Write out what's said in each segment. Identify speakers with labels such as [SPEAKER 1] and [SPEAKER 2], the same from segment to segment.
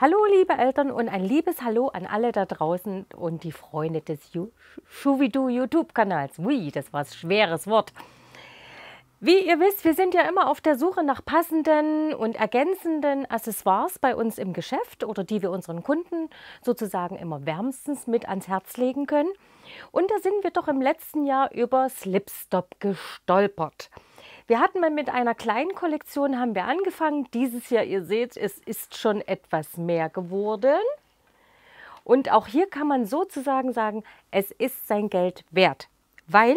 [SPEAKER 1] Hallo, liebe Eltern und ein liebes Hallo an alle da draußen und die Freunde des Schuvidu YouTube-Kanals. Ui, das war ein schweres Wort. Wie ihr wisst, wir sind ja immer auf der Suche nach passenden und ergänzenden Accessoires bei uns im Geschäft oder die wir unseren Kunden sozusagen immer wärmstens mit ans Herz legen können. Und da sind wir doch im letzten Jahr über Slipstop gestolpert. Wir hatten mal mit einer kleinen Kollektion haben wir angefangen. Dieses Jahr, ihr seht, es ist schon etwas mehr geworden. Und auch hier kann man sozusagen sagen, es ist sein Geld wert. Weil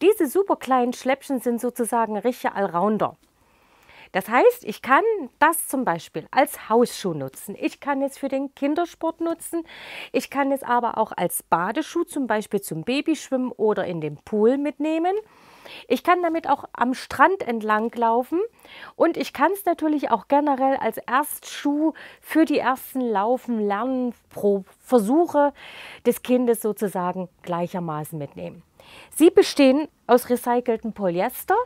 [SPEAKER 1] diese super kleinen Schläppchen sind sozusagen richtige Allrounder. Das heißt, ich kann das zum Beispiel als Hausschuh nutzen. Ich kann es für den Kindersport nutzen. Ich kann es aber auch als Badeschuh zum Beispiel zum Babyschwimmen oder in den Pool mitnehmen. Ich kann damit auch am Strand entlang laufen und ich kann es natürlich auch generell als Erstschuh für die ersten Laufen, Lernen, Versuche des Kindes sozusagen gleichermaßen mitnehmen. Sie bestehen aus recyceltem Polyester,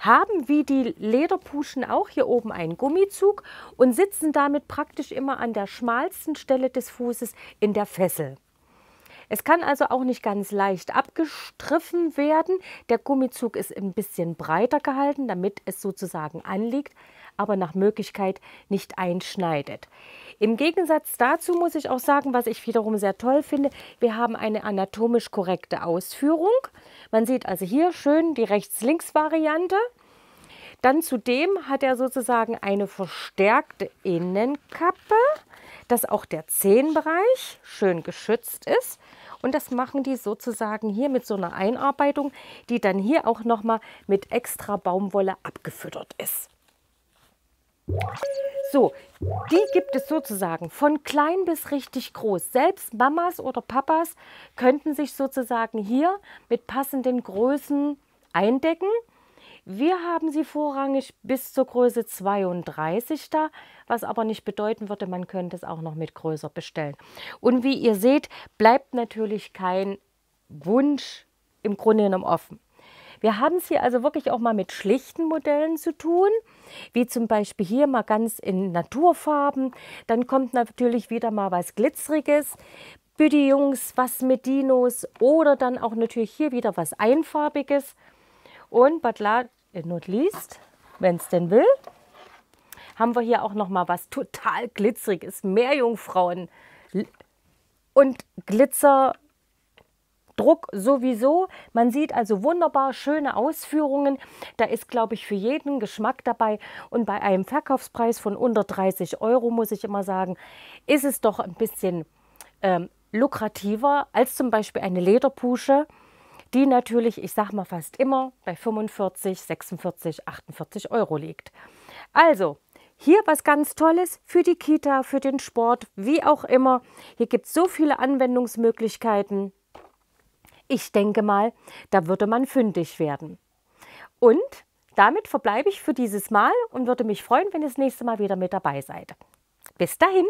[SPEAKER 1] haben wie die Lederpuschen auch hier oben einen Gummizug und sitzen damit praktisch immer an der schmalsten Stelle des Fußes in der Fessel. Es kann also auch nicht ganz leicht abgestriffen werden. Der Gummizug ist ein bisschen breiter gehalten, damit es sozusagen anliegt, aber nach Möglichkeit nicht einschneidet. Im Gegensatz dazu muss ich auch sagen, was ich wiederum sehr toll finde, wir haben eine anatomisch korrekte Ausführung. Man sieht also hier schön die Rechts-Links-Variante. Dann zudem hat er sozusagen eine verstärkte Innenkappe dass auch der Zehenbereich schön geschützt ist. Und das machen die sozusagen hier mit so einer Einarbeitung, die dann hier auch nochmal mit extra Baumwolle abgefüttert ist. So, die gibt es sozusagen von klein bis richtig groß. Selbst Mamas oder Papas könnten sich sozusagen hier mit passenden Größen eindecken wir haben sie vorrangig bis zur Größe 32 da, was aber nicht bedeuten würde, man könnte es auch noch mit größer bestellen. Und wie ihr seht, bleibt natürlich kein Wunsch im Grunde genommen offen. Wir haben es hier also wirklich auch mal mit schlichten Modellen zu tun, wie zum Beispiel hier mal ganz in Naturfarben. Dann kommt natürlich wieder mal was Glitzeriges. Büdi Jungs, was mit Dinos oder dann auch natürlich hier wieder was Einfarbiges. Und in äh, not least, wenn es denn will, haben wir hier auch noch mal was total glitzeriges, Meerjungfrauen und Glitzerdruck sowieso. Man sieht also wunderbar schöne Ausführungen. Da ist, glaube ich, für jeden Geschmack dabei. Und bei einem Verkaufspreis von unter 30 Euro, muss ich immer sagen, ist es doch ein bisschen ähm, lukrativer als zum Beispiel eine Lederpusche die natürlich, ich sag mal fast immer, bei 45, 46, 48 Euro liegt. Also, hier was ganz Tolles für die Kita, für den Sport, wie auch immer. Hier gibt es so viele Anwendungsmöglichkeiten. Ich denke mal, da würde man fündig werden. Und damit verbleibe ich für dieses Mal und würde mich freuen, wenn ihr das nächste Mal wieder mit dabei seid. Bis dahin!